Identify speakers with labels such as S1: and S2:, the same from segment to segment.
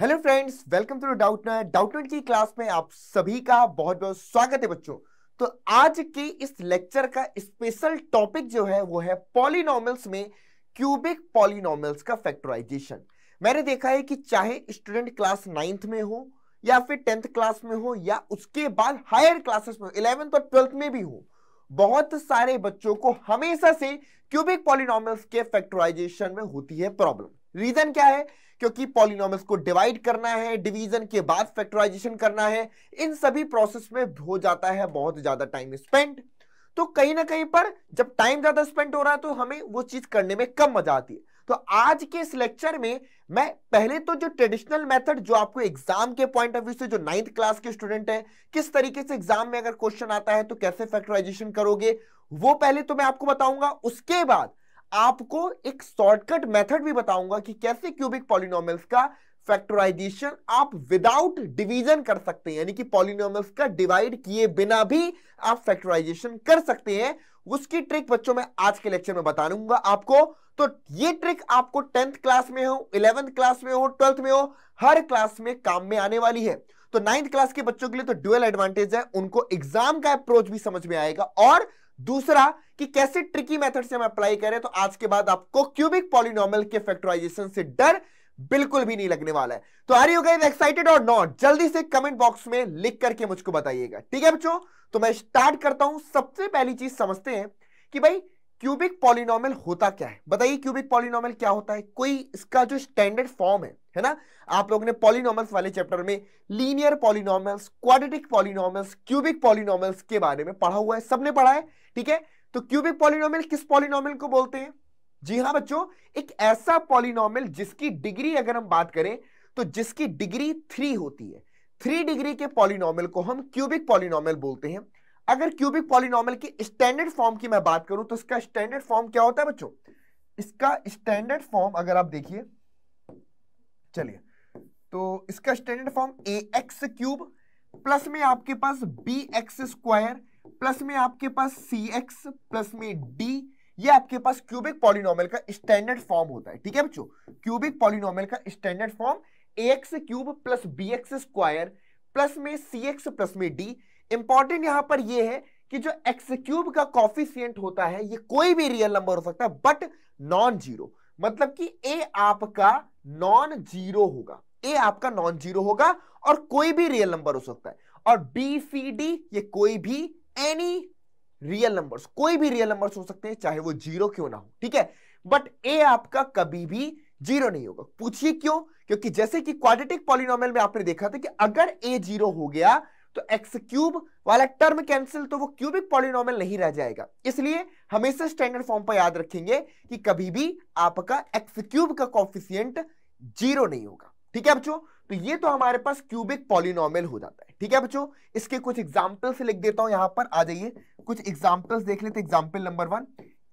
S1: hello friends welcome to doubt Doubtnut की class में आप सभी का बहुत बहुत स्वागत है बच्चों तो आज के इस लेक्चर का स्पेशल टॉपिक जो है वो है पॉलिनॉमल्स में क्यूबिक पॉलिनॉमल्स का फैक्टराइजेशन मैंने देखा है कि चाहे स्टूडेंट क्लास नाइन्थ में हो या फिर टेंथ क्लास में हो या उसके बाद हायर क्लासेस में इलेवेंथ और ट्वेल्थ में भी हो बहुत सारे बच्चों को हमेशा से क्यूबिक पॉलिनॉमल्स के फैक्टराइजेशन में होती है प्रॉब्लम रीजन क्या है क्योंकि पॉलिनोमस को डिवाइड करना है डिवीजन के बाद फैक्टराइजेशन करना है इन सभी प्रोसेस में हो जाता है बहुत ज्यादा टाइम स्पेंड तो कहीं ना कहीं पर जब टाइम ज्यादा स्पेंड हो रहा है तो हमें वो चीज करने में कम मजा आती है तो आज के इस लेक्चर में मैं पहले तो जो ट्रेडिशनल मेथड जो आपको एग्जाम के पॉइंट ऑफ व्यू से जो नाइन्थ क्लास के स्टूडेंट हैं किस तरीके से एग्जाम में अगर क्वेश्चन आता है तो कैसे फैक्टराइजेशन करोगे वो पहले तो मैं आपको बताऊंगा उसके बाद आपको एक शॉर्टकट मेथड भी बताऊंगा कि कैसे क्यूबिक पॉलिनोमल्स का फैक्टराइजेशन आप विदाउट डिवीजन कर सकते हैं यानी कि पॉलिनोमल्स का डिवाइड किए बिना भी आप फैक्टराइजेशन कर सकते हैं उसकी ट्रिक बच्चों में आज के लेक्चर में बता दूंगा आपको तो ये ट्रिक आपको टेंथ क्लास में हो इलेवेंथ क्लास में हो ट्वेल्थ में हो हर क्लास में काम में आने वाली है तो नाइन्थ क्लास के बच्चों के लिए तो ड्यूअल एडवांटेज है उनको एग्जाम का अप्रोच भी समझ में आएगा और दूसरा कि कैसे ट्रिकी मेथड से हम अप्लाई करें तो आज के बाद आपको क्यूबिक पॉलिनोमल के फैक्टराइजेशन से डर बिल्कुल भी नहीं लगने वाला है तो आर यू गाइस एक्साइटेड और नॉट जल्दी से कमेंट बॉक्स में लिख करके मुझको बताइएगा ठीक है बच्चों तो मैं स्टार्ट करता हूं सबसे पहली चीज समझते हैं कि भाई क्यूबिक पॉलिनोमल होता क्या है बताइए क्यूबिक पॉलिनोमल क्या होता है कोई इसका जो स्टैंडर्ड फॉर्म है है ना आप लोगों ने पॉलिनोमल्स वाले चैप्टर में linear polynomials quadratic polynomials cubic polynomials के बारे में पढ़ा हुआ है सबने पढ़ा है ठीक है तो क्यूबिक पॉलिनोमियल किस पॉलिनोमियल को बोलते हैं जी हाँ बच्चों एक ऐसा पॉलिनोमियल जिसकी डिग्री अगर हम बात करें तो जिसकी डिग्री थ्री होती है थ्री डिग्री के पॉलिनोम को हम क्यूबिक पॉलिनोमियल बोलते हैं अगर क्यूबिक पॉलिनोम की स्टैंडर्ड फॉर्म की मैं बात करूं तो इसका स्टैंडर्ड फॉर्म क्या होता है बच्चों इसका स्टैंडर्ड फॉर्म अगर आप देखिए चलिए तो इसका standard form a x cube plus में आपके पास बी एक्स स्क्वायर प्लस में आपके पास सी एक्स प्लस में डी ये आपके पास क्यूबिक पॉलिनोमल का स्टैंडर्ड फॉर्म होता है ठीक है बच्चों क्यूबिक पॉलिनोमल का standard form a x cube plus b x square plus में सी एक्स प्लस में डी इंपॉर्टेंट यहां पर यह है कि जो एक्स क्यूब का कॉफिशियंट होता है ये कोई भी रियल नंबर हो सकता है बट नॉन जीरो मतलब कि ए आपका नॉन जीरो होगा ए आपका नॉन जीरो होगा और कोई भी रियल नंबर हो सकता है और बी सी डी ये कोई भी एनी रियल नंबर्स कोई भी रियल नंबर्स हो सकते हैं चाहे वो जीरो क्यों ना हो ठीक है बट ए आपका कभी भी जीरो नहीं होगा पूछिए क्यों क्योंकि जैसे कि क्वाड्रेटिक पॉलिनोमियल में आपने देखा था कि अगर ए जीरो हो गया तो एक्स क्यूब वाला टर्म कैंसिल तो वो क्यूबिक पॉलिनोमियल नहीं रह जाएगा इसलिए हमेशा स्टैंडर्ड फॉर्म पर याद रखेंगे कि कभी भी आपका एक्स क्यूब का कॉफिशियंट जीरो नहीं होगा ठीक है बच्चों तो ये तो हमारे पास क्यूबिक पॉलिनोमियल हो जाता है ठीक है बच्चों इसके कुछ एग्जाम्पल्स लिख देता हूं यहां पर आ जाइए कुछ एग्जाम्पल्स देख लेते example number one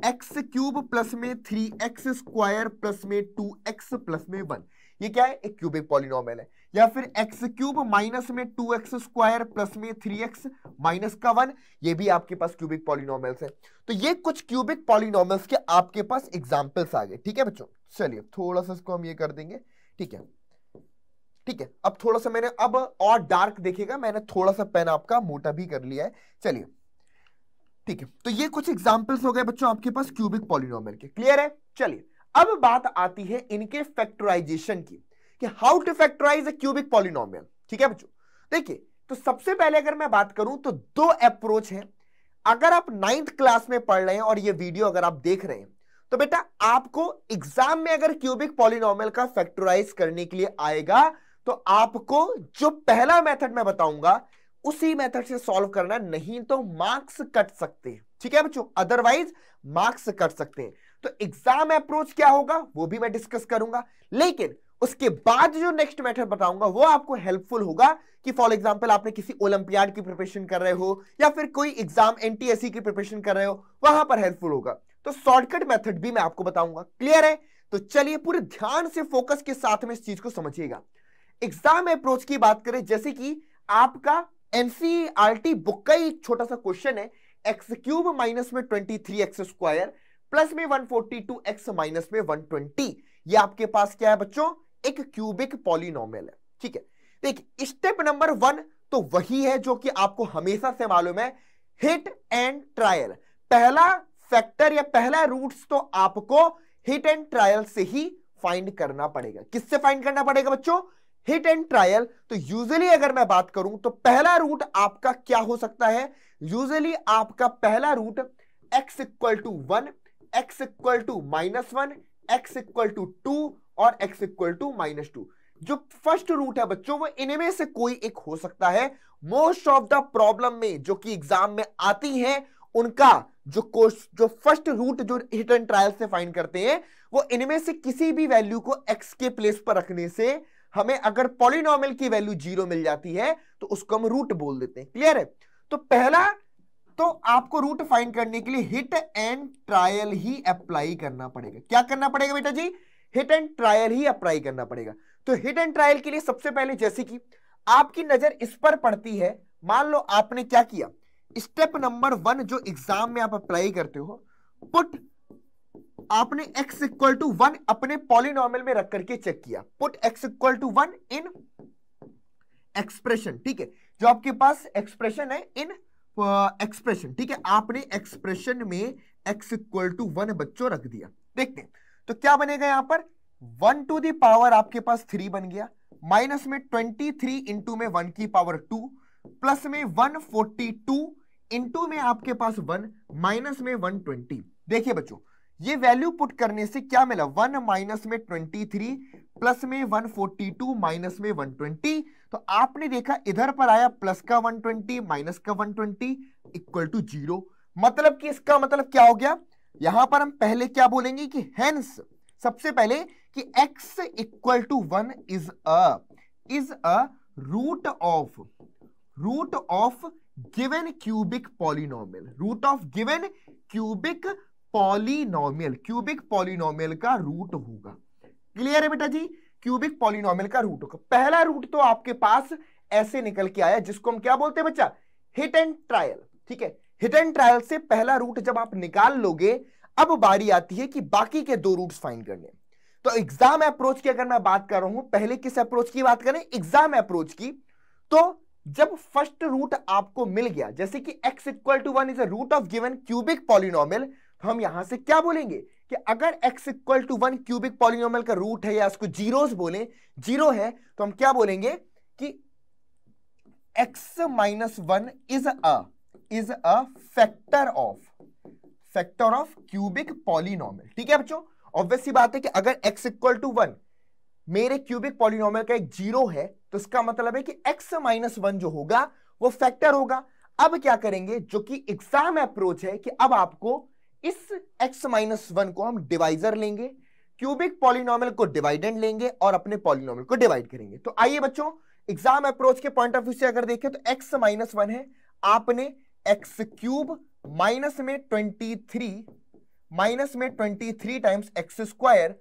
S1: x cube plus में थ्री एक्स स्क्वायर प्लस में टू एक्स प्लस में वन ये क्या है एक क्यूबिक पॉलिनोमियल है या फिर एक्स क्यूब माइनस में टू एक्स स्क्वायर प्लस में थ्री एक्स माइनस का वन ये भी आपके पास क्यूबिक पॉलिनोमियल्स है तो ये कुछ क्यूबिक पॉलिनोमियल्स के आपके पास एग्जाम्पल्स आ गए ठीक है बच्चों चलिए थोड़ा सा इसको हम ये कर देंगे ठीक है ठीक है अब थोड़ा सा मैंने अब और डार्क देखेगा मैंने थोड़ा सा पेन आपका मोटा भी कर लिया है चलिए ठीक है तो ये कुछ एग्जाम्पल्स हो गए बच्चों आपके पास क्यूबिक पॉलिनोमल के क्लियर है चलिए अब बात आती है इनके फैक्टराइजेशन की कि how to factorise a cubic polynomial ठीक है बच्चों देखिए तो सबसे पहले अगर मैं बात करूं तो दो अप्रोच है अगर आप नाइन्थ क्लास में पढ़ रहे हैं और ये वीडियो अगर आप देख रहे हैं तो बेटा आपको एग्जाम में अगर क्यूबिक पॉलिनोमल का फैक्टराइज करने के लिए आएगा तो आपको जो पहला मेथड मैं बताऊंगा उसी मेथड से सॉल्व करना नहीं तो मार्क्स कट सकते हैं ठीक है बच्चों अदरवाइज मार्क्स कट सकते हैं तो एग्जाम अप्रोच क्या होगा वो भी मैं डिस्कस करूंगा लेकिन उसके बाद जो नेक्स्ट मेथड बताऊंगा वो आपको हेल्पफुल होगा कि फॉर एग्जांपल आपने किसी ओलंपियाड की प्रिपरेशन कर रहे हो या फिर कोई एग्जाम एनटीएससी की प्रिपरेशन कर रहे हो वहां पर हेल्पफुल होगा तो शॉर्टकट मेथड भी मैं आपको बताऊंगा क्लियर है तो चलिए पूरे ध्यान से फोकस के साथ में इस चीज को समझिएगा एग्जाम अप्रोच की बात करें जैसे कि आपका एनसीआरटी बुक e का एक छोटा सा क्वेश्चन है एक्स क्यूब माइनस में twenty three x square plus में one forty two x minus में वन ट्वेंटी ये आपके पास क्या है बच्चों एक क्यूबिक पॉलिनोमियल है ठीक है देखिए स्टेप नंबर वन तो वही है जो कि आपको हमेशा से मालूम है हिट एंड ट्रायल पहला फैक्टर या पहला रूट्स तो आपको हिट एंड ट्रायल से ही फाइंड करना पड़ेगा किससे फाइंड करना पड़ेगा बच्चों हिट एंड ट्रायल तो यूजली अगर मैं बात करूं तो पहला रूट आपका क्या हो सकता है यूजली आपका पहला root x equal to one x equal to minus one x equal to two और x equal to minus two जो फर्स्ट रूट है बच्चों वो इनमें से कोई एक हो सकता है मोस्ट ऑफ द प्रॉब्लम में जो कि एग्जाम में आती है उनका जो कोर्स जो फर्स्ट रूट जो हिट एंड ट्रायल से फाइंड करते हैं वो इनमें से किसी भी वैल्यू को एक्स के प्लेस पर रखने से हमें अगर पॉलिनॉमल की वैल्यू जीरो मिल जाती है तो उसको हम रूट बोल देते हैं क्लियर है तो पहला तो आपको रूट फाइंड करने के लिए हिट एंड ट्रायल ही अप्लाई करना पड़ेगा क्या करना पड़ेगा बेटा जी हिट एंड ट्रायल ही अप्लाई करना पड़ेगा तो हिट एंड ट्रायल के लिए सबसे पहले जैसे कि आपकी नजर इस पर पड़ती है मान लो आपने क्या किया स्टेप नंबर वन जो एग्जाम में आप अप्लाई करते हो पुट आपने x इक्वल टू वन अपने पॉलिनॉमल में रख करके चेक किया put x equal to one in expression ठीक है जो आपके पास एक्सप्रेशन है इन एक्सप्रेशन uh, ठीक है आपने एक्सप्रेशन में x इक्वल टू वन बच्चों रख दिया देखते हैं तो क्या बनेगा यहां पर वन टू दी पावर आपके पास थ्री बन गया माइनस में ट्वेंटी थ्री इंटू में वन की पावर टू प्लस में वन फोर्टी टू इंटू में आपके पास वन माइनस में वन ट्वेंटी देखिए बच्चों ये वैल्यू पुट करने से क्या मिला वन माइनस में ट्वेंटी थ्री प्लस में वन फोर्टी टू माइनस में वन ट्वेंटी तो आपने देखा इधर पर आया प्लस का वन ट्वेंटी माइनस का one twenty equal to zero मतलब कि इसका मतलब क्या हो गया यहां पर हम पहले क्या बोलेंगे कि हेंस सबसे पहले कि x equal to one is a is a root of root of given cubic polynomial root of given cubic polynomial cubic polynomial का रूट होगा क्लियर है बेटा जी क्यूबिक पॉलिनोमियल का रूट होगा पहला रूट तो आपके पास ऐसे निकल के आया जिसको हम क्या बोलते हैं बच्चा हिट एंड ट्रायल ठीक है हिट एंड ट्रायल से पहला रूट जब आप निकाल लोगे अब बारी आती है कि बाकी के दो रूट फाइन करने तो एग्जाम अप्रोच की अगर मैं बात कर रहा हूं पहले किस अप्रोच की बात करें एग्जाम अप्रोच की तो जब फर्स्ट रूट आपको मिल गया जैसे कि x equal to one is root of given cubic polynomial तो हम यहां से क्या बोलेंगे कि अगर x equal to one cubic polynomial का रूट है या उसको जीरोस बोले जीरो है तो हम क्या बोलेंगे कि x minus one is a is a factor of factor of cubic polynomial ठीक है बच्चों ऑब्वियस सी बात है कि अगर x इक्वल टू वन मेरे क्यूबिक पॉलिनोमल का एक जीरो है तो इसका मतलब है कि x माइनस वन जो होगा वो फैक्टर होगा अब क्या करेंगे जो कि एग्जाम अप्रोच है कि अब आपको इस x माइनस वन को हम डिवाइजर लेंगे क्यूबिक पॉलिनॉमल को डिवाइडेंड लेंगे और अपने पॉलिनॉमल को डिवाइड करेंगे तो आइए बच्चों एग्जाम अप्रोच के पॉइंट ऑफ व्यू से अगर देखें तो x माइनस वन है आपने x क्यूब माइनस में ट्वेंटी थ्री माइनस में twenty three times x square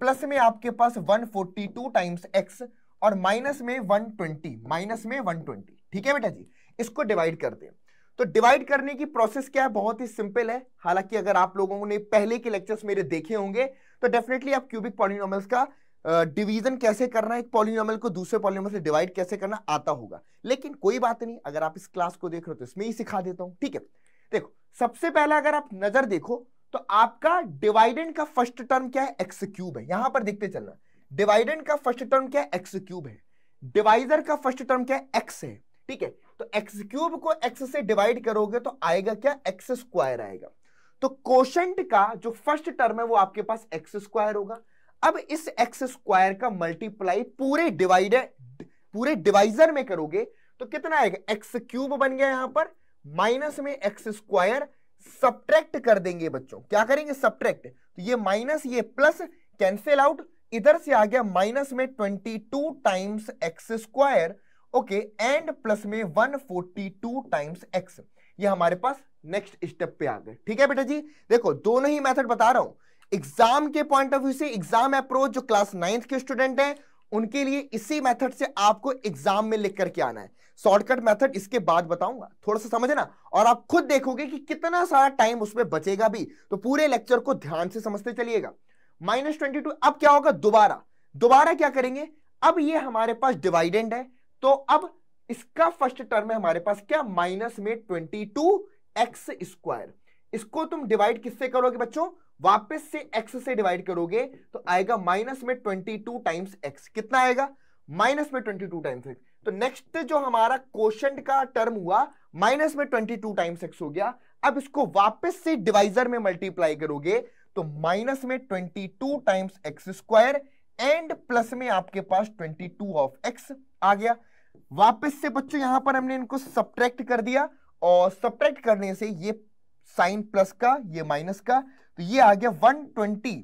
S1: plus में आपके पास one forty two times x और माइनस में वन ट्वेंटी माइनस में वन ट्वेंटी ठीक है बेटा जी इसको डिवाइड करते हैं तो डिवाइड करने की प्रोसेस क्या है बहुत ही सिंपल है हालांकि अगर आप लोगों ने पहले के लेक्चर्स मेरे देखे होंगे तो डेफिनेटली आप क्यूबिक पॉलिनोमल्स का डिवीजन uh, कैसे करना एक पॉलिनोमल को दूसरे पॉलिनोमल से डिवाइड कैसे करना आता होगा लेकिन कोई बात नहीं अगर आप इस क्लास को देख रहे हो तो इसमें ही सिखा देता हूं ठीक है देखो सबसे पहले अगर आप नजर देखो तो आपका डिवाइडेंड का फर्स्ट टर्म क्या है एक्स क्यूब है यहां पर देखते चलना डिवाइडेंड का फर्स्ट टर्म क्या है एक्स क्यूब है डिवाइजर का फर्स्ट टर्म क्या है एक्स है ठीक है तो एक्स क्यूब को एक्स से डिवाइड करोगे तो आएगा क्या एक्स स्क्वायर आएगा तो कोशंट का जो फर्स्ट टर्म है वो आपके पास एक्स स्क्वायर होगा अब इस एक्स स्क्वायर का मल्टीप्लाई पूरे डिवाइडर पूरे डिवाइजर में करोगे तो कितना आएगा एक्स क्यूब बन गया यहां पर माइनस में एक्स स्क्वायर सब्ट्रैक्ट कर देंगे बच्चों क्या करेंगे सब्ट्रैक्ट तो ये माइनस ये प्लस कैंसिल आउट इधर से आ गया माइनस में twenty two times x square okay and plus में 142 टाइम्स एक्स ये हमारे पास नेक्स्ट स्टेप पे आ गए ठीक है बेटा जी देखो दोनों ही मेथड बता रहा हूं एग्जाम के पॉइंट ऑफ व्यू से एग्जाम अप्रोच जो क्लास नाइन्थ के स्टूडेंट हैं उनके लिए इसी मेथड से आपको एग्जाम में लिख करके आना है शॉर्टकट मेथड इसके बाद बताऊंगा थोड़ा सा समझना और आप खुद देखोगे कि कितना सारा टाइम उसमें बचेगा भी तो पूरे लेक्चर को ध्यान से समझते चलिएगा माइनस ट्वेंटी टू अब क्या होगा दोबारा दोबारा क्या करेंगे अब ये हमारे पास डिवाइडेंड है तो अब इसका फर्स्ट टर्म है हमारे पास क्या माइनस में ट्वेंटी टू एक्स स्क्वायर इसको तुम डिवाइड किससे करोगे बच्चों वापस से एक्स से डिवाइड करोगे तो आएगा माइनस में ट्वेंटी टू टाइम्स एक्स कितना आएगा माइनस में ट्वेंटी टू टाइम्स एक्स तो नेक्स्ट जो हमारा क्वेश्चन का टर्म हुआ माइनस में ट्वेंटी टू टाइम्स एक्स हो गया अब इसको वापस से डिवाइजर में मल्टीप्लाई करोगे तो माइनस में twenty two times x square and plus में आपके पास ट्वेंटी टू ऑफ एक्स आ गया वापस से बच्चों यहां पर हमने इनको सब्ट्रैक्ट कर दिया और सब्ट्रैक्ट करने से ये साइन प्लस का ये माइनस का तो ये आ गया 120 ट्वेंटी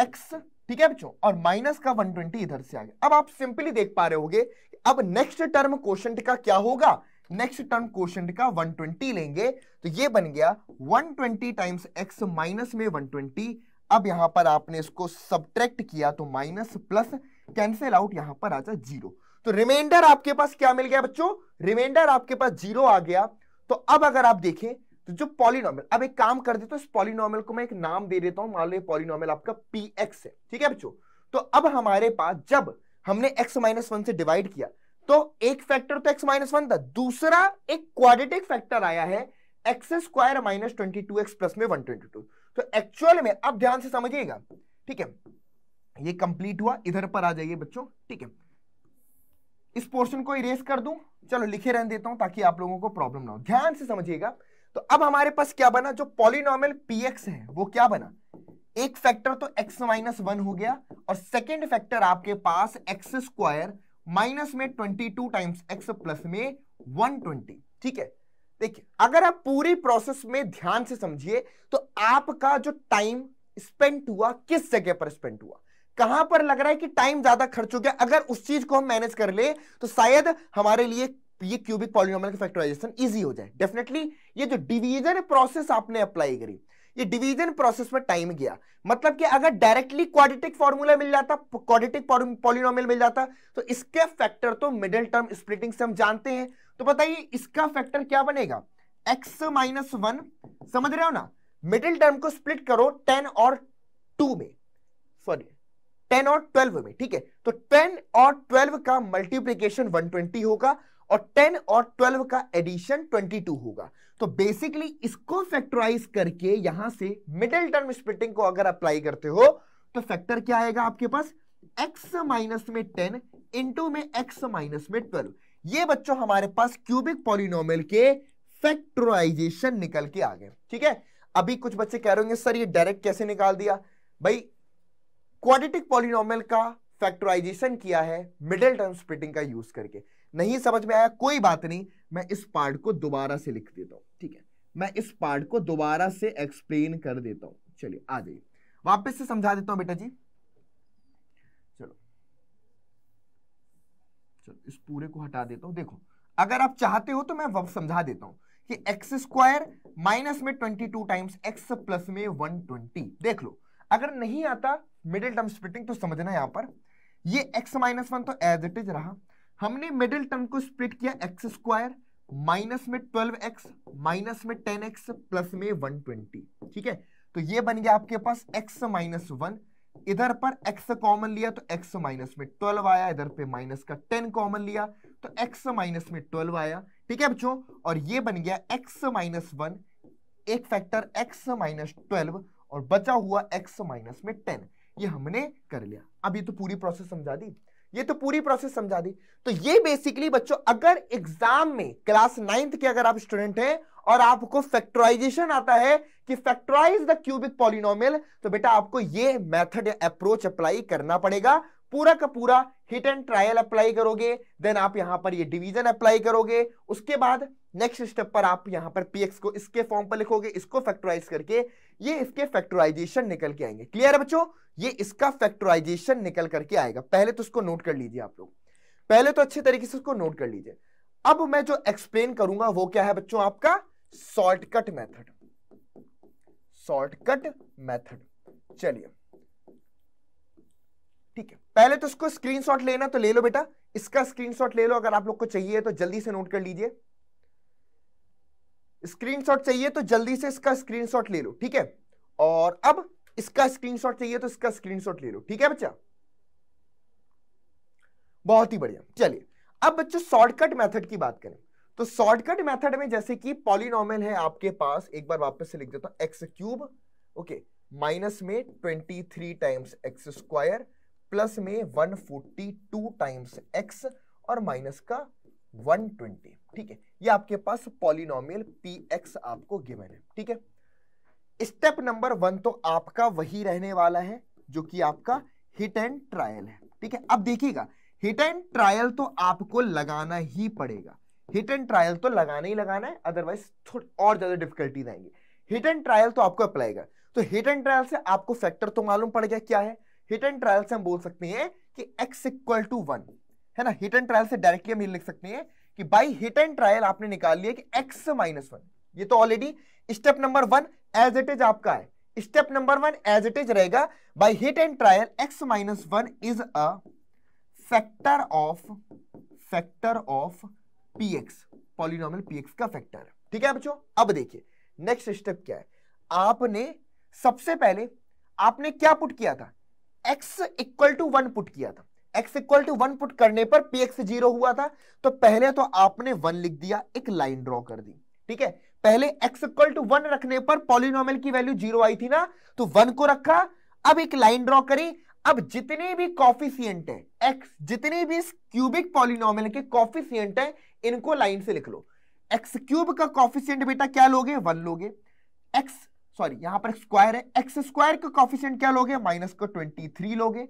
S1: एक्स ठीक है बच्चों और माइनस का 120 इधर से आ गया अब आप सिंपली देख पा रहे होगे अब नेक्स्ट टर्म क्वेश्चन का क्या होगा नेक्स्ट टर्म क्वेश्चन का 120 लेंगे तो ये बन गया 120 ट्वेंटी टाइम्स एक्स माइनस में 120 अब यहां पर आपने इसको सब्ट्रैक्ट किया तो माइनस प्लस कैंसिल आउट यहां पर आ जाए जीरो तो रिमाइंडर आपके पास क्या मिल गया बच्चों रिमाइंडर आपके पास जीरो आ गया तो अब अगर आप देखें तो जो पॉलिनॉमल अब एक काम कर देते तो इस पॉलिनॉमल को मैं एक नाम दे देता हूं मान लो पॉलिनॉमल आपका पी एक्स है ठीक है बच्चों तो अब हमारे पास जब हमने एक्स माइनस वन से डिवाइड किया तो एक फैक्टर तो एक्स माइनस वन था दूसरा एक क्वाड्रेटिक फैक्टर आया है x square minus twenty two x plus में वन ट्वेंटी टू तो एक्चुअल में अब ध्यान से समझिएगा ठीक है ये कंप्लीट हुआ इधर पर आ जाइए बच्चों ठीक है इस पोर्शन को इरेज कर दूं चलो लिखे रहने देता हूं ताकि आप लोगों को प्रॉब्लम ना हो ध्यान से समझिएगा तो अब हमारे पास क्या बना जो पॉलिनॉमल px है वो क्या बना एक फैक्टर तो x माइनस वन हो गया और सेकेंड फैक्टर आपके पास एक्स स्क्वायर माइनस में twenty two times x plus में वन ट्वेंटी ठीक है देखिए अगर आप पूरी प्रोसेस में ध्यान से समझिए तो आपका जो टाइम स्पेंट हुआ किस जगह पर स्पेंट हुआ कहां पर लग रहा है कि टाइम ज्यादा खर्च हो गया अगर उस चीज को हम मैनेज कर ले तो शायद हमारे लिए ये क्यूबिक पॉलिनोमल का फैक्टराइजेशन इजी हो जाए डेफिनेटली ये जो डिवीजन प्रोसेस आपने अप्लाई करी ये डिवीजन प्रोसेस में टाइम गया मतलब कि अगर डायरेक्टली क्वाड्रेटिक फॉर्मूला मिल जाता क्वाड्रेटिक पॉलिनोमियल मिल जाता तो इसके फैक्टर तो मिडिल टर्म स्प्लिटिंग से हम जानते हैं तो बताइए इसका फैक्टर क्या बनेगा x माइनस वन समझ रहे हो ना मिडिल टर्म को स्प्लिट करो टेन और टू में सॉरी टेन और ट्वेल्व में ठीक है तो टेन और ट्वेल्व का मल्टीप्लीकेशन वन ट्वेंटी होगा और टेन और ट्वेल्व का एडिशन ट्वेंटी टू होगा तो बेसिकली इसको फैक्टराइज करके यहां से मिडिल टर्म स्प्लिटिंग को अगर अप्लाई करते हो तो फैक्टर क्या आएगा आपके पास x माइनस में टेन इंटू में x माइनस में ट्वेल्व ये बच्चों हमारे पास क्यूबिक पॉलिनोमियल के फैक्टराइजेशन निकल के आ गए ठीक है अभी कुछ बच्चे कह रहे होंगे सर ये डायरेक्ट कैसे निकाल दिया भाई क्वाड्रेटिक पॉलिनोमियल का फैक्टराइजेशन किया है मिडिल टर्म स्प्लिटिंग का यूज करके नहीं समझ में आया कोई बात नहीं मैं इस पार्ट को दोबारा से लिख देता हूं ठीक है मैं इस पार्ट को दोबारा से एक्सप्लेन कर देता हूं चलिए आ जाइए वापस से समझा देता हूं बेटा जी चलो चलो इस पूरे को हटा देता हूं देखो अगर आप चाहते हो तो मैं समझा देता हूं कि एक्स स्क्वायर माइनस में twenty two times x plus में वन ट्वेंटी देख लो अगर नहीं आता मिडिल टर्म स्प्लिटिंग तो समझना यहाँ पर ये x माइनस वन तो एज इट इज रहा हमने मिडिल टर्म को स्प्लिट किया एक्स स्क्वायर माइनस में ट्वेल्व एक्स माइनस में टेन एक्स प्लस में वन ट्वेंटी ठीक है तो ये बन गया आपके पास x माइनस वन इधर पर x कॉमन लिया तो x माइनस में ट्वेल्व आया इधर पे माइनस का टेन कॉमन लिया तो x माइनस में ट्वेल्व आया ठीक है बच्चों और ये बन गया x माइनस वन एक फैक्टर x माइनस ट्वेल्व और बचा हुआ x माइनस में टेन ये हमने कर लिया अब ये तो पूरी प्रोसेस समझा दी ये तो पूरी प्रोसेस समझा दी तो ये बेसिकली बच्चों अगर एग्जाम में क्लास नाइन्थ के अगर आप स्टूडेंट हैं और आपको फैक्टराइजेशन आता है कि फैक्टराइज द क्यूबिक पॉलिनोमियल तो बेटा आपको ये मेथड अप्रोच अप्लाई करना पड़ेगा पूरा का पूरा हिट एंड ट्रायल अप्लाई करोगे देन आप यहां पर ये डिवीजन अप्लाई करोगे उसके बाद नेक्स्ट स्टेप पर आप यहां पर पी एक्स को इसके फॉर्म पर लिखोगे इसको फैक्टराइज करके ये इसके फैक्टराइजेशन निकल के आएंगे क्लियर है बच्चों ये इसका फैक्टराइजेशन निकल करके आएगा पहले तो इसको नोट कर लीजिए आप लोग पहले तो अच्छे तरीके से इसको नोट कर लीजिए अब मैं जो एक्सप्लेन करूंगा वो क्या है बच्चों आपका शॉर्टकट मैथड शॉर्टकट मैथड चलिए ठीक है पहले तो इसको स्क्रीनशॉट लेना तो ले लो बेटा इसका स्क्रीनशॉट ले लो अगर आप लोग को चाहिए तो जल्दी से नोट कर लीजिए स्क्रीनशॉट चाहिए तो जल्दी से इसका स्क्रीनशॉट ले लो ठीक है और अब इसका स्क्रीनशॉट चाहिए तो इसका स्क्रीनशॉट ले लो ठीक है बच्चा बहुत ही बढ़िया चलिए अब बच्चों शॉर्टकट मेथड की बात करें तो शॉर्टकट मेथड में जैसे कि पॉलिनोमियल है आपके पास एक बार वापस से लिख देता एक्स क्यूब ओके माइनस में twenty three times x square plus में one forty two times x और माइनस का 120 ठीक है ये आपके पास पॉलिनोमियल पी एक्स आपको गिवन है ठीक है स्टेप नंबर वन तो आपका वही रहने वाला है जो कि आपका हिट एंड ट्रायल है ठीक है अब देखिएगा हिट एंड ट्रायल तो आपको लगाना ही पड़ेगा हिट एंड ट्रायल तो लगाना ही लगाना है अदरवाइज थोड़ी और ज्यादा डिफिकल्टीज आएंगे हिट एंड ट्रायल तो आपको अप्लाई कर तो हिट एंड ट्रायल से आपको फैक्टर तो मालूम पड़ गया क्या है हिट एंड ट्रायल से हम बोल सकते हैं कि एक्स इक्वल टू वन है ना हिट एंड ट्रायल से डायरेक्टली हम ये लिख सकते हैं कि बाई हिट एंड ट्रायल आपने निकाल लिया कि एक्स माइनस वन ये तो already step number one as it is आपका है step number one as it is रहेगा by hit and trial x minus one is a factor of factor of p x polynomial p x का factor ठीक है बच्चों अब देखिए next step क्या है आपने सबसे पहले आपने क्या पुट किया था x equal to one put किया था x equal to one put करने पर पी एक्स जीरो हुआ था तो पहले तो आपने वन लिख दिया एक लाइन ड्रॉ कर दी ठीक है पहले x इक्वल टू वन रखने पर पॉलिनोमियल की वैल्यू जीरो आई थी ना तो वन को रखा अब एक लाइन ड्रॉ करी अब जितने भी कॉफिशियंट है x जितने भी इस क्यूबिक पॉलिनोमियल के कॉफिशियंट है इनको लाइन से लिख लो x क्यूब का कॉफिशियंट बेटा क्या लोगे वन लोगे x सॉरी यहां पर स्क्वायर है एक्स स्क्वायर का कॉफिशियंट क्या लोगे माइनस का ट्वेंटी थ्री लोगे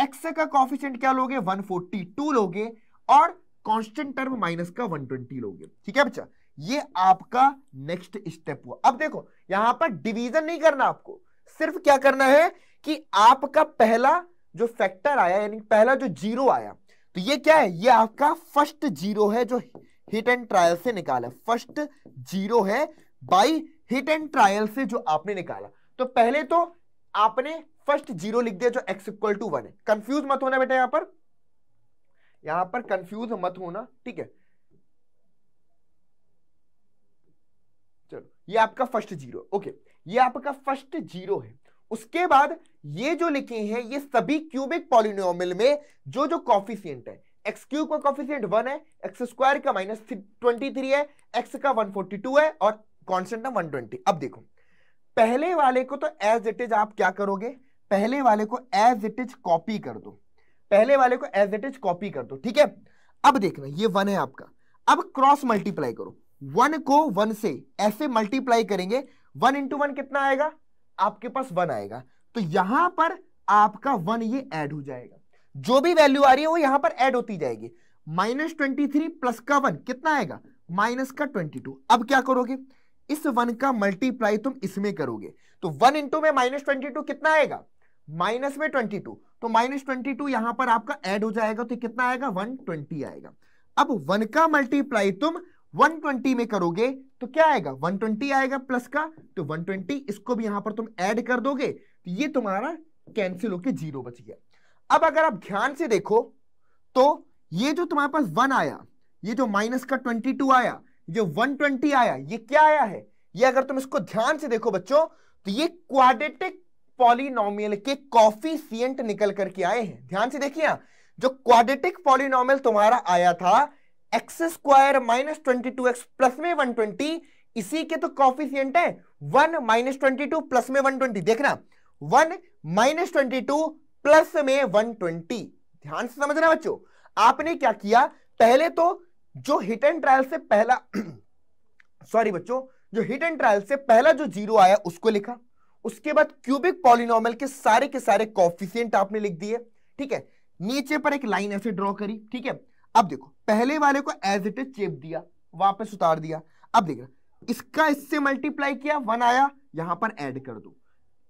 S1: एक्स का कॉफिशियंट क्या लोगे 142 लोगे और कांस्टेंट टर्म माइनस का 120 लोगे ठीक है बच्चा ये आपका नेक्स्ट स्टेप हुआ अब देखो यहां पर डिवीजन नहीं करना आपको सिर्फ क्या करना है कि आपका पहला जो फैक्टर आया यानी पहला जो जीरो आया तो ये क्या है ये आपका फर्स्ट जीरो है जो हिट एंड ट्रायल से निकाला फर्स्ट जीरो है बाई हिट एंड ट्रायल से जो आपने निकाला तो पहले तो आपने फर्स्ट जीरो लिख दिया जो एक्स इक्वल टू वन है कंफ्यूज मत होना बेटा यहां पर यहां पर कंफ्यूज मत होना ठीक है चलो ये आपका फर्स्ट जीरो ओके ये आपका फर्स्ट जीरो है उसके बाद ये जो लिखे हैं ये सभी क्यूबिक पॉलिनोमियल में जो जो कॉफिशियंट है एक्स क्यूब का कॉफिशियंट वन है एक्स स्क्वायर का माइनस ट्वेंटी थ्री है एक्स का वन फोर्टी टू है और कॉन्स्टेंट वन ट्वेंटी अब देखो पहले वाले को तो एज इट इज आप क्या करोगे पहले वाले को एज इट इज कॉपी कर दो पहले वाले को एज इट इज कॉपी कर दो ठीक है अब देखना ये वन है आपका अब क्रॉस मल्टीप्लाई करो वन को वन से ऐसे मल्टीप्लाई करेंगे वन इंटू वन कितना आएगा आपके पास वन आएगा तो यहां पर आपका वन ये ऐड हो जाएगा जो भी वैल्यू आ रही है वो यहां पर ऐड होती जाएगी माइनस ट्वेंटी थ्री प्लस का वन कितना आएगा माइनस का ट्वेंटी टू अब क्या करोगे इस वन का मल्टीप्लाई तुम इसमें करोगे तो वन इंटू में माइनस ट्वेंटी टू कितना आएगा माइनस में ट्वेंटी टू तो माइनस ट्वेंटी टू यहां पर आपका एड हो जाएगा तो कितना आएगा वन ट्वेंटी आएगा अब वन का मल्टीप्लाई तुम 120 में करोगे तो क्या आएगा 120 आएगा प्लस का तो 120 इसको भी यहां पर तुम ऐड कर दोगे तो ये तुम्हारा कैंसिल होकर जीरो बच गया अब अगर आप ध्यान से देखो तो ये जो तुम्हारे पास वन आया ये जो माइनस का 22 आया जो 120 आया ये क्या आया है ये अगर तुम इसको ध्यान से देखो बच्चों तो ये क्वाड्रेटिक पॉलिनोमियल के कॉफिशियंट निकल करके आए हैं ध्यान से देखिए जो क्वाड्रेटिक पॉलिनोमियल तुम्हारा आया था x square minus twenty two x plus में वन ट्वेंटी इसी के तो कॉफिशियंट है one minus twenty two plus में वन ट्वेंटी देखना one minus twenty two plus में वन ट्वेंटी ध्यान से समझना बच्चों आपने क्या किया पहले तो जो हिट एंड ट्रायल से पहला सॉरी बच्चों जो हिट एंड ट्रायल से पहला जो जीरो आया उसको लिखा उसके बाद क्यूबिक पॉलिनोमल के सारे के सारे कॉफिशियंट आपने लिख दिए ठीक है नीचे पर एक लाइन ऐसे ड्रॉ करी ठीक है अब देखो पहले वाले को एज इट इज चेप दिया वापस उतार दिया अब देखना इसका इससे मल्टीप्लाई किया वन आया यहां पर एड कर दो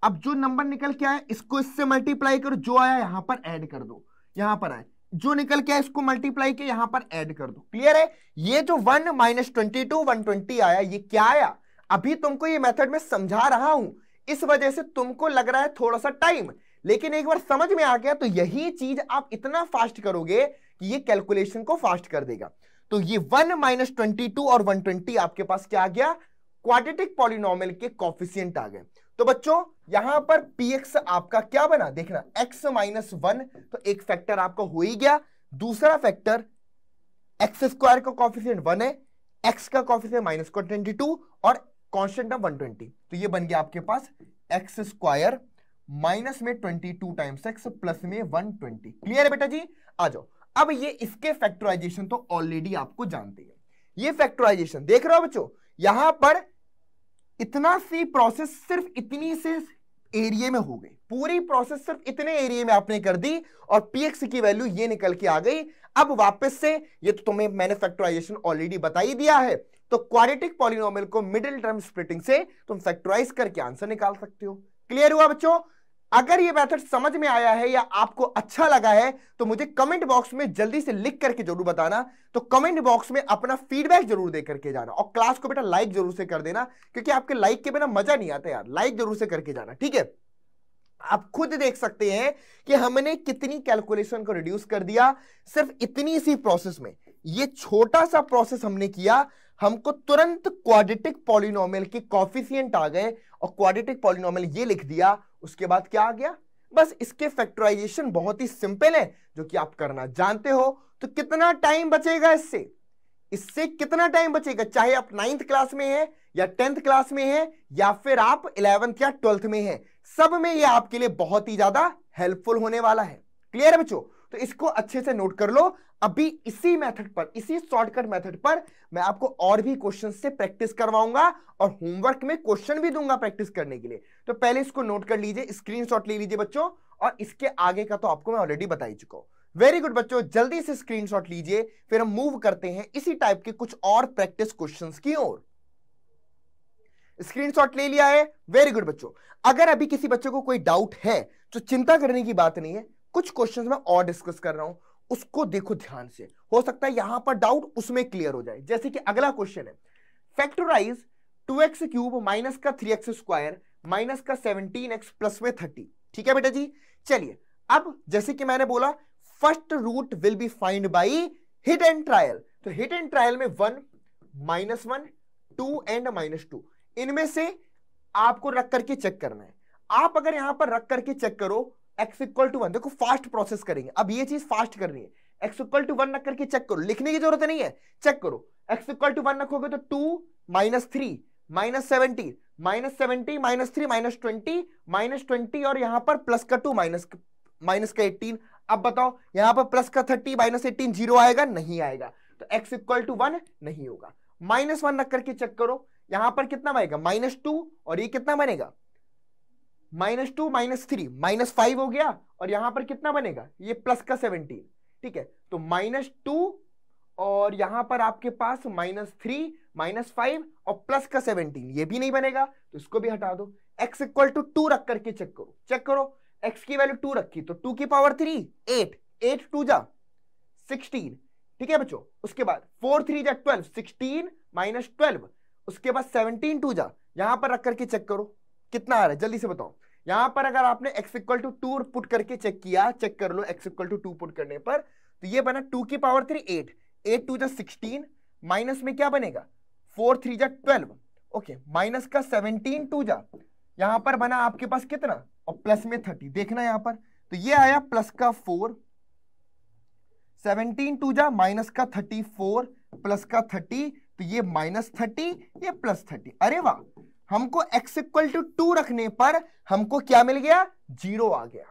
S1: अब जो नंबर निकल के आया इसको इससे मल्टीप्लाई करो जो आया यहां पर एड कर दो यहां पर आए जो निकल के आया इसको मल्टीप्लाई के यहां पर ऐड कर दो क्लियर है ये जो one minus twenty two one twenty आया ये क्या आया अभी तुमको ये मेथड में समझा रहा हूं इस वजह से तुमको लग रहा है थोड़ा सा टाइम लेकिन एक बार समझ में आ गया तो यही चीज आप इतना फास्ट करोगे कि ये कैलकुलेशन को फास्ट कर देगा तो ये वन माइनस ट्वेंटी टू और वन ट्वेंटी आपके पास क्या आ गया क्वाड्रेटिक पॉलिनोमियल के कॉफिशियंट आ गए तो बच्चों यहां पर px आपका क्या बना देखना एक्स माइनस वन तो एक फैक्टर आपका हो ही गया दूसरा फैक्टर एक्स स्क्वायर का कॉफिशियंट वन है एक्स का कॉफिशियंट माइनस ट्वेंटी टू और कॉन्स्टेंट ऑफ 120 तो ये बन गया आपके पास एक्स स्क्वायर माइनस में 22 टाइम्स एक्स प्लस में 120 क्लियर है बेटा जी आ जाओ अब ये इसके फैक्टराइजेशन तो ऑलरेडी आपको जानते हैं ये फैक्टराइजेशन देख रहे हो बच्चों यहां पर इतना सी प्रोसेस सिर्फ इतनी से एरिया में हो गई पूरी प्रोसेस सिर्फ इतने एरिया में आपने कर दी और पीएक्स की वैल्यू ये निकल के आ गई अब वापस से ये तो तुम्हें मैंने फैक्टराइजेशन ऑलरेडी बताई दिया है तो क्वारिटिक पॉलिनोमियल को मिडिल टर्म स्प्लिटिंग से तुम फैक्टराइज करके आंसर निकाल सकते हो क्लियर हुआ बच्चों अगर ये मेथड समझ में आया है या आपको अच्छा लगा है तो मुझे कमेंट बॉक्स में जल्दी से लिख करके जरूर बताना तो कमेंट बॉक्स में अपना फीडबैक जरूर दे करके जाना और क्लास को बेटा लाइक जरूर से कर देना क्योंकि आपके लाइक के बिना मजा नहीं आता यार लाइक जरूर से करके जाना ठीक है आप खुद देख सकते हैं कि हमने कितनी कैलकुलेशन को रिड्यूस कर दिया सिर्फ इतनी सी प्रोसेस में ये छोटा सा प्रोसेस हमने किया हमको तुरंत क्वाड्रेटिक पॉलिनोमियल के कॉफिशियंट आ गए और क्वाड्रेटिक पॉलिनोमियल ये लिख दिया उसके बाद क्या आ गया बस इसके फैक्टराइजेशन बहुत ही सिंपल है जो कि आप करना जानते हो तो कितना टाइम बचेगा इससे इससे कितना टाइम बचेगा चाहे आप नाइन्थ क्लास में हैं या टेंथ क्लास में हैं या फिर आप इलेवेंथ या ट्वेल्थ में हैं सब में ये आपके लिए बहुत ही ज्यादा हेल्पफुल होने वाला है क्लियर है बच्चों तो इसको अच्छे से नोट कर लो अभी इसी मेथड पर इसी शॉर्टकट मेथड पर मैं आपको और भी क्वेश्चन से प्रैक्टिस करवाऊंगा और होमवर्क में क्वेश्चन भी दूंगा प्रैक्टिस करने के लिए तो पहले इसको नोट कर लीजिए स्क्रीन ले लीजिए बच्चों और इसके आगे का तो आपको मैं ऑलरेडी बता ही चुका हूं वेरी गुड बच्चों जल्दी से स्क्रीनशॉट लीजिए फिर हम मूव करते हैं इसी टाइप के कुछ और प्रैक्टिस क्वेश्चंस की ओर स्क्रीनशॉट ले लिया है वेरी गुड बच्चों अगर अभी किसी बच्चों को कोई डाउट है तो चिंता करने की बात नहीं है कुछ क्वेश्चन मैं और डिस्कस कर रहा हूं उसको देखो ध्यान से हो सकता है यहां पर डाउट उसमें क्लियर हो जाए जैसे कि अगला क्वेश्चन है factorise two x cube minus का थ्री एक्स स्क्वायर माइनस का सेवनटीन एक्स प्लस में थर्टी ठीक है बेटा जी चलिए अब जैसे कि मैंने बोला first root will be find by hit and trial तो हिट एंड ट्रायल में one minus one two and minus two इनमें से आपको रख करके चेक करना है आप अगर यहां पर रख करके चेक करो एक्स इक्वल टू वन देखो फास्ट प्रोसेस करेंगे अब ये चीज फास्ट करनी है एक्स इक्वल टू वन रख करके चेक करो लिखने की जरूरत नहीं है चेक करो एक्स इक्वल टू वन रखोगे तो two minus three minus seventy minus seventy minus three minus twenty minus twenty और यहाँ पर प्लस का टू माइनस माइनस का एटीन अब बताओ यहाँ पर प्लस का थर्टी माइनस एटीन जीरो आएगा नहीं आएगा तो एक्स इक्वल टू वन नहीं होगा माइनस वन रख करके चेक करो यहाँ पर कितना बनेगा माइनस टू और ये कितना बनेगा minus two minus three minus five हो गया और यहां पर कितना बनेगा ये प्लस का सेवनटीन ठीक है तो माइनस टू और यहां पर आपके पास माइनस थ्री माइनस फाइव और प्लस का सेवनटीन ये भी नहीं बनेगा तो इसको भी हटा दो एक्स इक्वल टू टू रख करके चेक करो चेक करो एक्स की वैल्यू टू रखी तो टू की power three eight eight two जा सिक्सटीन ठीक है बच्चों उसके बाद फोर थ्री जा ट्वेल्व सिक्सटीन माइनस ट्वेल्व उसके बाद सेवनटीन टू जा यहां पर रख करके चेक करो कितना आ रहा है जल्दी से बताओ यहां पर अगर आपने x equal to two put करके चेक किया चेक कर लो x equal to two put करने पर तो ये बना टू की power three eight eight two जा सिक्सटीन माइनस में क्या बनेगा फोर थ्री जा ट्वेल्व ओके माइनस का सेवनटीन टू जा यहां पर बना आपके पास कितना और प्लस में थर्टी देखना यहां पर तो ये आया प्लस का फोर सेवनटीन टू जा माइनस का थर्टी फोर प्लस का थर्टी तो ये माइनस थर्टी ये प्लस थर्टी अरे वाह हमको x इक्वल टू टू रखने पर हमको क्या मिल गया जीरो आ गया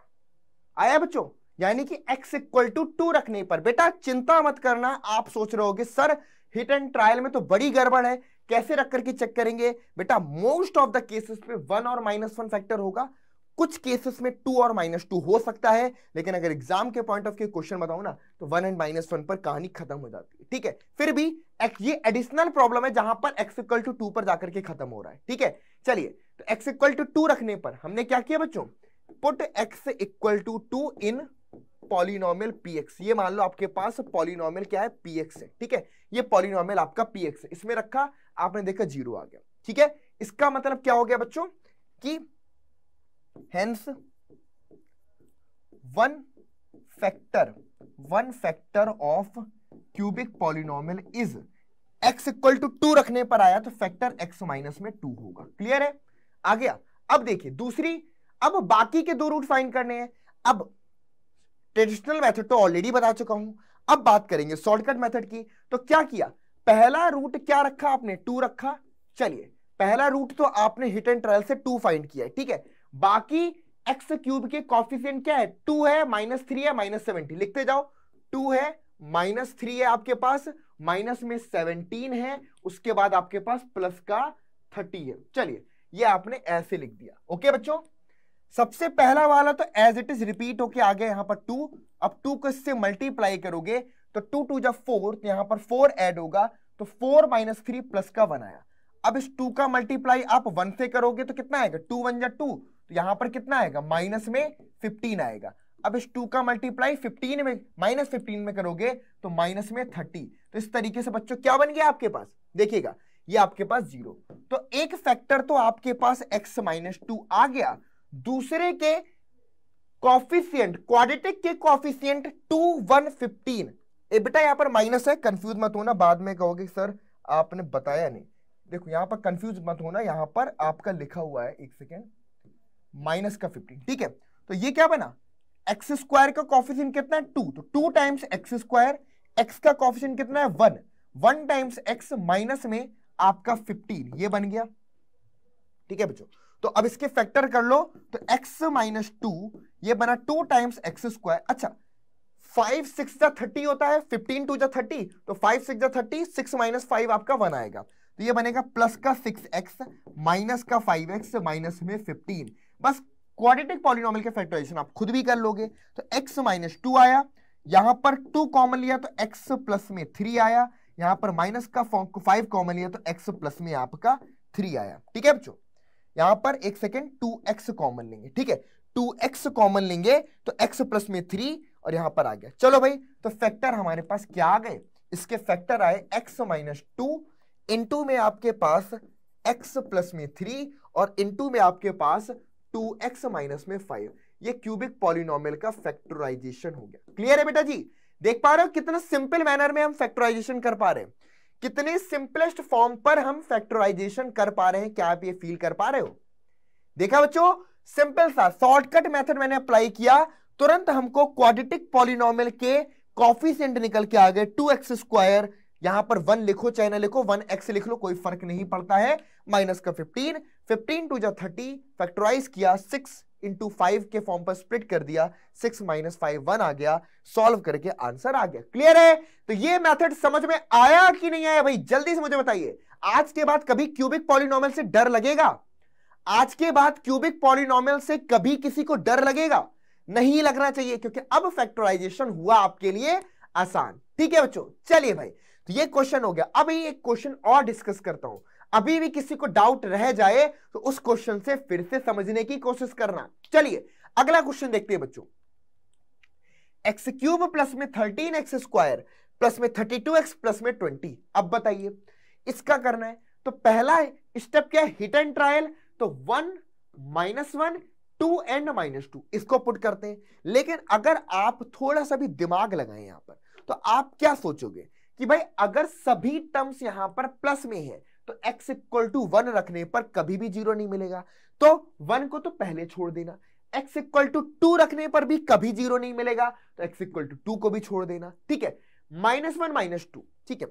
S1: आया बच्चों यानी कि x इक्वल टू टू रखने पर बेटा चिंता मत करना आप सोच रहे होगे सर हिट एंड ट्रायल में तो बड़ी गड़बड़ है कैसे रख करके चेक करेंगे बेटा मोस्ट ऑफ द केसेस पे वन और माइनस वन फैक्टर होगा कुछ केसेस में टू और माइनस टू हो सकता है लेकिन अगर एग्जाम के पॉइंट ऑफ व्यू क्वेश्चन बताऊं ना तो वन एंड माइनस वन पर कहानी खत्म हो जाती है ठीक है फिर भी ये एडिशनल प्रॉब्लम है जहां पर एक्स इक्वल टू टू पर जाकर के खत्म हो रहा है ठीक है चलिए तो एक्स इक्वल टू टू रखने पर हमने क्या किया बच्चों put x equal to two in polynomial px ये मान लो आपके पास पॉलिनोमियल क्या है px है ठीक है ये पॉलिनोमियल आपका px है इसमें रखा आपने देखा जीरो आ गया ठीक है इसका मतलब क्या हो गया बच्चों कि hence one factor one factor of cubic polynomial is x equal to two रखने पर आया तो फैक्टर एक्स माइनस में टू होगा क्लियर है आ गया अब देखिए दूसरी अब बाकी के दो रूट फाइंड करने हैं अब ट्रेडिशनल मेथड तो ऑलरेडी बता चुका हूं अब बात करेंगे शॉर्टकट मेथड की तो क्या किया पहला रूट क्या रखा आपने टू रखा चलिए पहला रूट तो आपने हिट एंड ट्रायल से टू फाइंड किया है ठीक है बाकी एक्स क्यूब के कॉफिशियंट क्या है टू है माइनस थ्री है माइनस सेवेंटी लिखते जाओ टू है माइनस थ्री है आपके पास माइनस में सेवनटीन है उसके बाद आपके पास प्लस का थर्टी है चलिए ये आपने ऐसे लिख दिया ओके बच्चों सबसे पहला वाला तो एज इट इज रिपीट होके आ गया यहां पर टू अब टू को इससे मल्टीप्लाई करोगे तो टू टू जब फोर तो यहां पर फोर ऐड होगा तो फोर माइनस थ्री प्लस का वन आया अब इस टू का मल्टीप्लाई आप वन से करोगे तो कितना आएगा टू वन या टू तो यहां पर कितना आएगा माइनस में फिफ्टीन आएगा अब इस टू का मल्टीप्लाई फिफ्टीन में माइनस फिफ्टीन में करोगे तो माइनस में थर्टी तो इस तरीके से बच्चों क्या बन गया आपके पास देखिएगा ये आपके पास जीरो तो एक फैक्टर तो आपके पास एक्स माइनस टू आ गया दूसरे के कॉफिशियंट क्वाड्रेटिक के कॉफिशियंट टू वन फिफ्टीन ए बेटा यहाँ पर माइनस है कंफ्यूज मत होना बाद में कहोगे सर आपने बताया नहीं देखो यहां पर कंफ्यूज मत होना यहां पर आपका लिखा हुआ है एक सेकेंड माइनस का फिफ्टीन ठीक है तो ये क्या बना एक्स स्क्वायर का कॉफिशियन कितना है टू तो two times x square x का कॉफिशियन कितना है one one times x minus में आपका फिफ्टीन ये बन गया ठीक है बच्चों तो अब इसके फैक्टर कर लो तो एक्स माइनस टू ये बना टू टाइम्स एक्स स्क्वायर अच्छा फाइव सिक्स जा थर्टी होता है फिफ्टीन टू जा थर्टी तो फाइव सिक्स जा थर्टी सिक्स माइनस फाइव आपका वन आएगा तो ये बनेगा प्लस का सिक्स एक्स माइनस का फाइव एक्स माइनस में फिफ्टीन बस क्वाड्रेटिक पॉलिनोमियल के फैक्टराइजेशन आप खुद भी कर लोगे तो x माइनस टू आया यहां पर टू कॉमन लिया तो x प्लस में थ्री आया यहां पर माइनस का फाइव कॉमन लिया तो x प्लस में आपका थ्री आया ठीक है बच्चों यहां पर एक सेकेंड टू एक्स कॉमन लेंगे ठीक है टू एक्स कॉमन लेंगे तो एक्स प्लस में थ्री और यहां पर आ गया चलो भाई तो फैक्टर हमारे पास क्या आ गए इसके फैक्टर आए x माइनस टू इंटू में आपके पास x प्लस में थ्री और इंटू में आपके पास टू एक्स माइनस में फाइव ये क्यूबिक पॉलिनोमियल का फैक्टराइजेशन हो गया क्लियर है बेटा जी देख पा रहे हो कितना सिंपल मैनर में हम फैक्टराइजेशन कर पा रहे हैं कितने सिंपलेस्ट फॉर्म पर हम फैक्टराइजेशन कर पा रहे हैं क्या आप ये फील कर पा रहे हो देखा बच्चों सिंपल सा शॉर्टकट मेथड मैंने अप्लाई किया तुरंत हमको क्वाड्रेटिक पॉलिनोमियल के कॉफिशेंट निकल के आ गए टू एक्स स्क्वायर यहां पर वन लिखो चाहे ना लिखो वन एक्स लिख लो कोई फर्क नहीं पड़ता है माइनस का फिफ्टीन फिफ्टीन टू जो थर्टी फैक्टराइज किया सिक्स इंटू फाइव के फॉर्म पर स्प्लिट कर दिया सिक्स माइनस फाइव वन आ गया सॉल्व करके आंसर आ गया क्लियर है तो ये मेथड समझ में आया कि नहीं आया भाई जल्दी से मुझे बताइए आज के बाद कभी क्यूबिक पॉलिनोमियल से डर लगेगा आज के बाद क्यूबिक पॉलिनोमल से कभी किसी को डर लगेगा नहीं लगना चाहिए क्योंकि अब फैक्टराइजेशन हुआ आपके लिए आसान ठीक है बच्चों चलिए भाई तो ये क्वेश्चन हो गया अब एक क्वेश्चन और डिस्कस करता हूं अभी भी किसी को डाउट रह जाए तो उस क्वेश्चन से फिर से समझने की कोशिश करना चलिए अगला क्वेश्चन देखते हैं बच्चों एक्स क्यूब प्लस में थर्टीन एक्स स्क्वायर प्लस में थर्टी टू एक्स प्लस में ट्वेंटी अब बताइए इसका करना है तो पहला स्टेप क्या है हिट एंड ट्रायल तो one minus one two and minus two इसको पुट करते हैं लेकिन अगर आप थोड़ा सा भी दिमाग लगाए यहां पर तो आप क्या सोचोगे कि भाई अगर सभी टर्म्स यहां पर प्लस में है तो x इक्वल टू वन रखने पर कभी भी जीरो नहीं मिलेगा तो वन को तो पहले छोड़ देना x इक्वल टू टू रखने पर भी कभी जीरो नहीं मिलेगा तो x इक्वल टू टू को भी छोड़ देना ठीक है माइनस वन माइनस टू ठीक है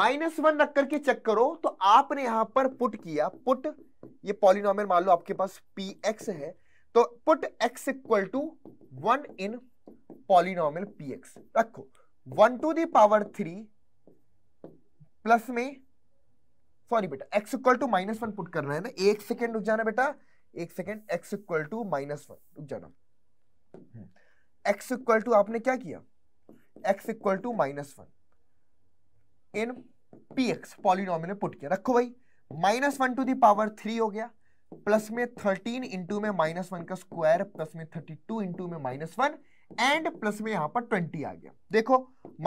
S1: माइनस वन रख करके चेक करो तो आपने यहां पर पुट किया पुट ये पॉलिनोमियल मान लो आपके पास पी एक्स है तो put x equal to one in polynomial p x रखो one to the power three plus में सॉरी बेटा x equal to minus one put करना है ना एक सेकेंड रुक जाना बेटा एक second x equal to minus one रुक जाना एक्स इक्वल टू आपने क्या किया x equal to minus one in p x polynomial में पुट किया रखो भाई minus one to the power three हो गया प्लस में थर्टीन इंटू में माइनस वन का स्क्वायर प्लस में थर्टी टू इंटू में माइनस वन एंड प्लस में यहां पर ट्वेंटी आ गया देखो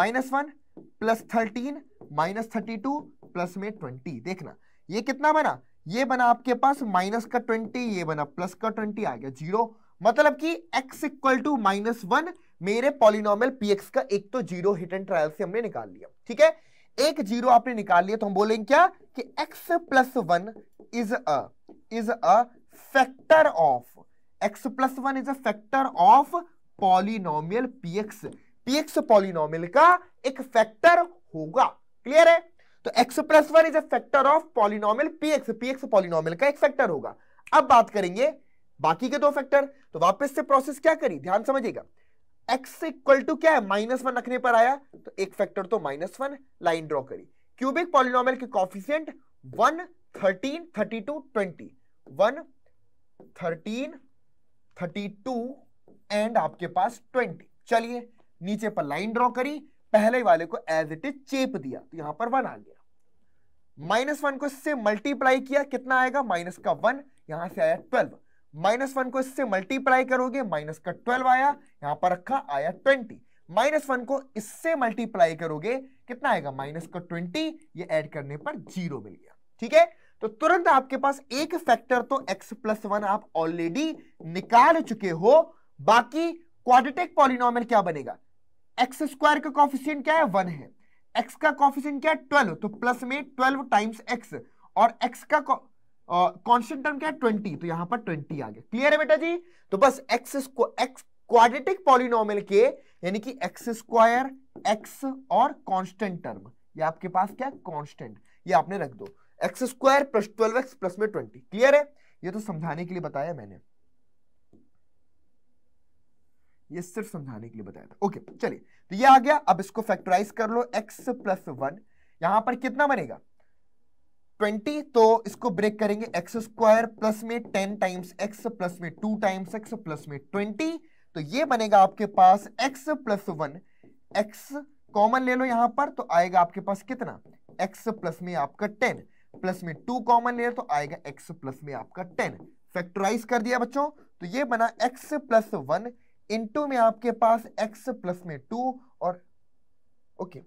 S1: minus one plus thirteen minus thirty two plus में ट्वेंटी देखना ये कितना बना ये बना आपके पास माइनस का ट्वेंटी ये बना प्लस का ट्वेंटी आ गया जीरो मतलब कि x equal to minus one मेरे पॉलिनोमियल px का एक तो जीरो हिट एंड ट्रायल से हमने निकाल लिया ठीक है एक जीरो आपने निकाल लिया तो हम बोलेंगे क्या कि x plus one is a is a factor of x plus one is a factor of polynomial px px polynomial का एक फैक्टर होगा क्लियर है तो x plus one is a factor of polynomial p x p x polynomial का एक factor होगा अब बात करेंगे बाकी के दो फैक्टर तो वापस से प्रोसेस क्या करी ध्यान समझिएगा एक्स इक्वल टू क्या है माइनस वन रखने पर आया तो एक फैक्टर तो माइनस वन लाइन ड्रॉ करी क्यूबिक पॉलिनोमियल के coefficient one thirteen thirty two twenty one thirteen thirty two and आपके पास ट्वेंटी चलिए नीचे पर लाइन ड्रॉ करी पहले वाले को एज इट इज चेप दिया तो यहां पर वन आ गया माइनस वन को इससे मल्टीप्लाई किया कितना आएगा माइनस का वन यहां से आया ट्वेल्व माइनस वन को इससे मल्टीप्लाई करोगे माइनस का ट्वेल्व आया यहां पर रखा आया ट्वेंटी माइनस वन को इससे मल्टीप्लाई करोगे कितना आएगा माइनस का ट्वेंटी ये ऐड करने पर जीरो मिल गया ठीक है तो तुरंत आपके पास एक फैक्टर तो एक्स प्लस वन आप ऑलरेडी निकाल चुके हो बाकी क्वाड्रेटिक पॉलिनोमियल क्या बनेगा एक्स स्क्वायर का कॉफिशियंट क्या है वन है एक्स का कॉफिशियंट क्या है ट्वेल्व तो प्लस में ट्वेल्व टाइम्स एक्स और एक्स का कॉन्स्टेंट टर्म क्या है ट्वेंटी तो यहां पर ट्वेंटी आ गया क्लियर है बेटा जी तो बस एक्स एक्स क्वाड्रेटिक पॉलिनोमल के यानी कि एक्स स्क्वायर एक्स और कॉन्स्टेंट टर्म ये आपके पास क्या कॉन्स्टेंट ये आपने रख दो x square plus twelve x plus में ट्वेंटी क्लियर है ये तो समझाने के लिए बताया मैंने ये सिर्फ समझाने के लिए बताया था ओके चलिए तो ये आ गया अब इसको फैक्टराइज कर लो एक्स प्लस वन यहां पर कितना बनेगा 20 तो इसको ब्रेक करेंगे एक्स स्क्वायर प्लस में टेन टाइम्स एक्स प्लस में टू टाइम्स एक्स प्लस में ट्वेंटी तो ये बनेगा आपके पास x plus one x common ले लो यहां पर तो आएगा आपके पास कितना एक्स प्लस में आपका 10 प्लस में 2 कॉमन ले लो तो आएगा एक्स प्लस में आपका 10 फैक्टराइज कर दिया बच्चों तो ये बना एक्स प्लस वन इनटू में आपके पास एक्स प्लस में टू और okay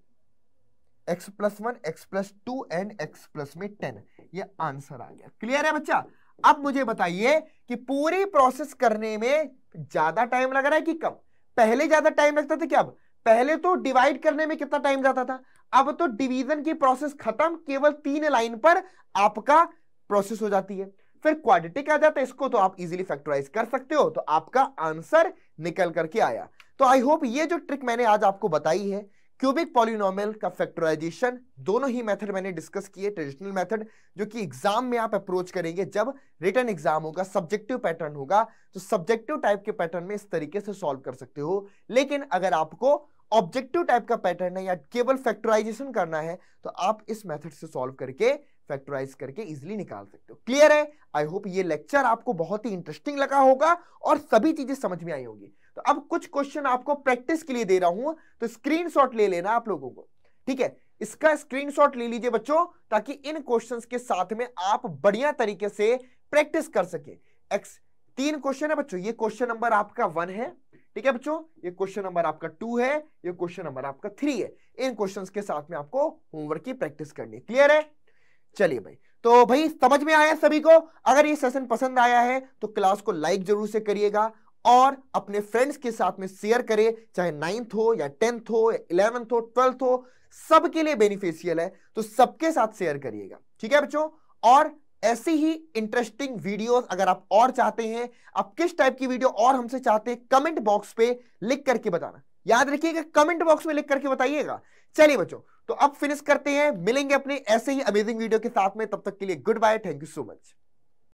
S1: x plus one x plus two and x plus में टेन ये आंसर आ गया क्लियर है बच्चा अब मुझे बताइए कि पूरी प्रोसेस करने में ज्यादा टाइम लग रहा है कि कम पहले ज्यादा टाइम लगता था क्या अब पहले तो डिवाइड करने में कितना टाइम जाता था अब तो डिवीजन की प्रोसेस खत्म केवल तीन लाइन पर आपका प्रोसेस हो जाती है फिर क्वाड्रेटिक आ जाता है इसको तो आप इजीली फैक्टराइज कर सकते हो तो आपका आंसर निकल करके आया तो आई होप ये जो ट्रिक मैंने आज आपको बताई है क्यूबिक पॉलिनोमियल का फैक्टराइजेशन दोनों ही मेथड मैंने डिस्कस किए ट्रेडिशनल मेथड जो कि एग्जाम में आप अप्रोच करेंगे जब रिटर्न एग्जाम होगा सब्जेक्टिव पैटर्न होगा तो सब्जेक्टिव टाइप के पैटर्न में इस तरीके से सॉल्व कर सकते हो लेकिन अगर आपको ऑब्जेक्टिव टाइप का पैटर्न है या केवल फैक्टराइजेशन करना है तो आप इस मेथड से सॉल्व करके फैक्टराइज करके इजिली निकाल सकते हो क्लियर है आई होप ये लेक्चर आपको बहुत ही इंटरेस्टिंग लगा होगा और सभी चीजें समझ में आई होगी तो अब कुछ क्वेश्चन आपको प्रैक्टिस के लिए दे रहा हूं तो स्क्रीन ले लेना आप लोगों को ठीक है इसका स्क्रीनशॉट ले लीजिए बच्चों ताकि इन क्वेश्चंस के साथ में आप बढ़िया तरीके से प्रैक्टिस कर सके एक्स तीन क्वेश्चन है बच्चों ये क्वेश्चन नंबर आपका वन है ठीक है बच्चों ये क्वेश्चन नंबर आपका टू है ये क्वेश्चन नंबर आपका थ्री है इन क्वेश्चन के साथ में आपको होमवर्क की प्रैक्टिस करनी क्लियर है चलिए भाई तो भाई समझ में आया सभी को अगर ये सेशन पसंद आया है तो क्लास को लाइक जरूर से करिएगा और अपने फ्रेंड्स के साथ में शेयर करें चाहे नाइन्थ हो या टेंथ हो या इलेवेंथ हो ट्वेल्थ हो सबके लिए बेनिफिशियल है तो सबके साथ शेयर करिएगा ठीक है बच्चों और ऐसी ही इंटरेस्टिंग वीडियोस अगर आप और चाहते हैं आप किस टाइप की वीडियो और हमसे चाहते हैं कमेंट बॉक्स पे लिख करके बताना याद रखिएगा कमेंट बॉक्स में लिख करके बताइएगा चलिए बच्चों तो अब फिनिश करते हैं मिलेंगे अपने ऐसे ही अमेजिंग वीडियो के साथ में तब तक के लिए goodbye thank you so much